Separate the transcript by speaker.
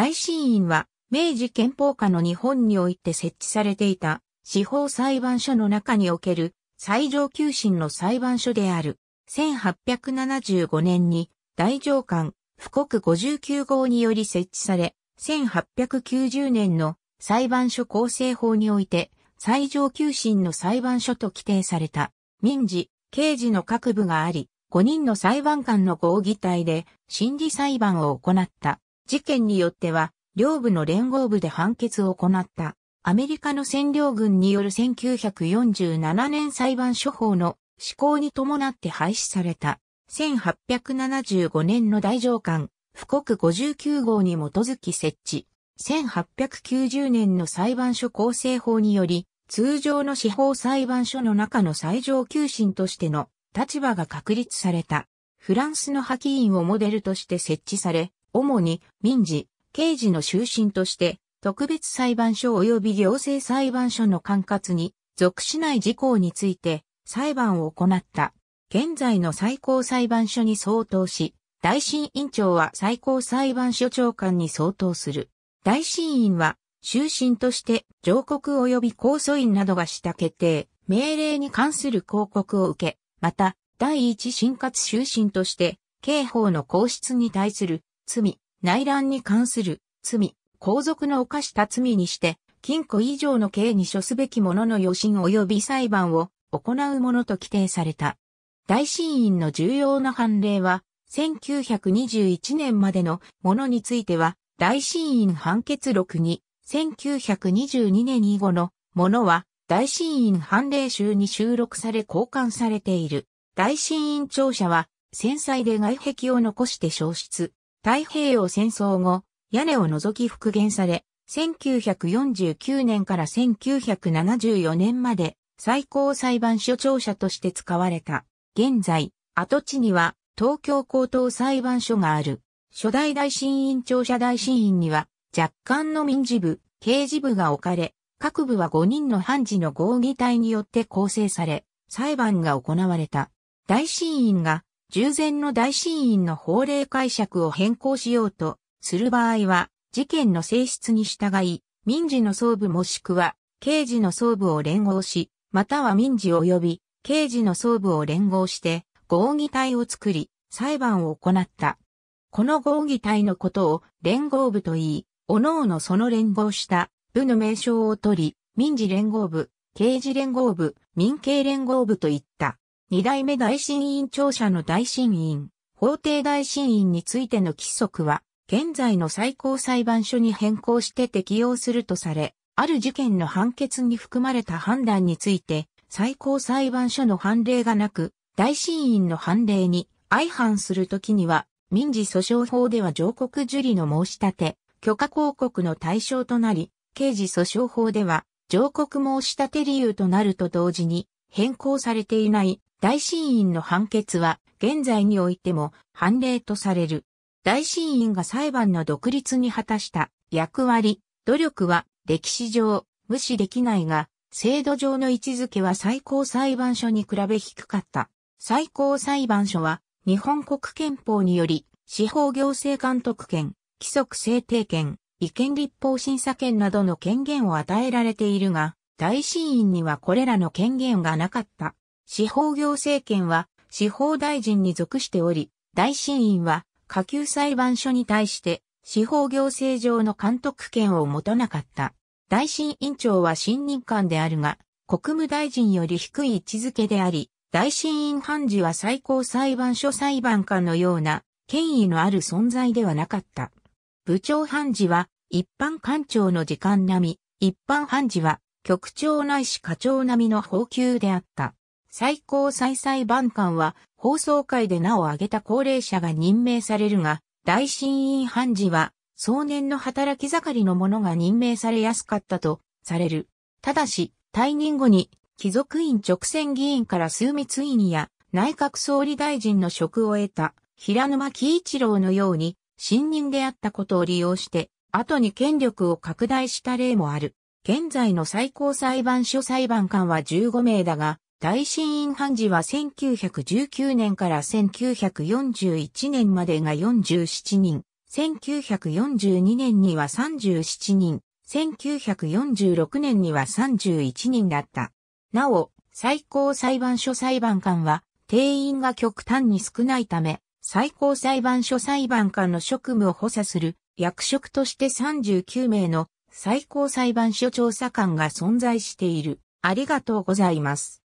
Speaker 1: 大審院は、明治憲法下の日本において設置されていた司法裁判所の中における最上級審の裁判所である。1875年に大上官、富国59号により設置され、1890年の裁判所構成法において最上級審の裁判所と規定された民事、刑事の各部があり、5人の裁判官の合議体で審理裁判を行った。事件によっては、両部の連合部で判決を行った、アメリカの占領軍による1947年裁判所法の施行に伴って廃止された、1875年の大上官、布告59号に基づき設置、1890年の裁判所構成法により、通常の司法裁判所の中の最上級審としての立場が確立された。フランスの派議員をモデルとして設置され、主に民事、刑事の終身として、特別裁判所及び行政裁判所の管轄に属しない事項について裁判を行った。現在の最高裁判所に相当し、大審院長は最高裁判所長官に相当する。大審院は、終身として上告及び控訴院などがした決定、命令に関する広告を受け、また、第一審括終身として、刑法の皇室に対する罪、内乱に関する罪、皇族の犯した罪にして、禁錮以上の刑に処すべき者の予診及び裁判を行うものと規定された。大審院の重要な判例は、1921年までのものについては、大審院判決録に、1922年以後のものは、大審院判例集に収録され交換されている。大審院庁舎は、戦災で外壁を残して消失。太平洋戦争後、屋根を除き復元され、1949年から1974年まで最高裁判所庁舎として使われた。現在、跡地には東京高等裁判所がある。初代大審院庁舎大審院には若干の民事部、刑事部が置かれ、各部は5人の判事の合議体によって構成され、裁判が行われた。大審院が従前の大審院の法令解釈を変更しようとする場合は、事件の性質に従い、民事の総部もしくは、刑事の総部を連合し、または民事及び、刑事の総部を連合して、合議体を作り、裁判を行った。この合議体のことを連合部と言い、各々その連合した部の名称を取り、民事連合部、刑事連合部、民警連合部といった。二代目大審院庁舎の大審院、法廷大審院についての規則は、現在の最高裁判所に変更して適用するとされ、ある事件の判決に含まれた判断について、最高裁判所の判例がなく、大審院の判例に相反するときには、民事訴訟法では上告受理の申し立て、許可広告の対象となり、刑事訴訟法では上告申し立て理由となると同時に、変更されていない大審院の判決は現在においても判例とされる。大審院が裁判の独立に果たした役割、努力は歴史上無視できないが、制度上の位置づけは最高裁判所に比べ低かった。最高裁判所は日本国憲法により司法行政監督権、規則制定権、違憲立法審査権などの権限を与えられているが、大審院にはこれらの権限がなかった。司法行政権は司法大臣に属しており、大審院は下級裁判所に対して司法行政上の監督権を持たなかった。大審院長は新任官であるが、国務大臣より低い位置づけであり、大審院判事は最高裁判所裁判官のような権威のある存在ではなかった。部長判事は一般官庁の時間並み、一般判事は局長ないし課長並みの報給であった。最高再裁判官は放送会で名を挙げた高齢者が任命されるが、大審院判事は、壮年の働き盛りの者が任命されやすかったとされる。ただし、退任後に、貴族院直選議員から枢密院や内閣総理大臣の職を得た平沼喜一郎のように、新任であったことを利用して、後に権力を拡大した例もある。現在の最高裁判所裁判官は15名だが、大審院判事は1919年から1941年までが47人、1942年には37人、1946年には31人だった。なお、最高裁判所裁判官は、定員が極端に少ないため、最高裁判所裁判官の職務を補佐する役職として39名の最高裁判所調査官が存在している。ありがとうございます。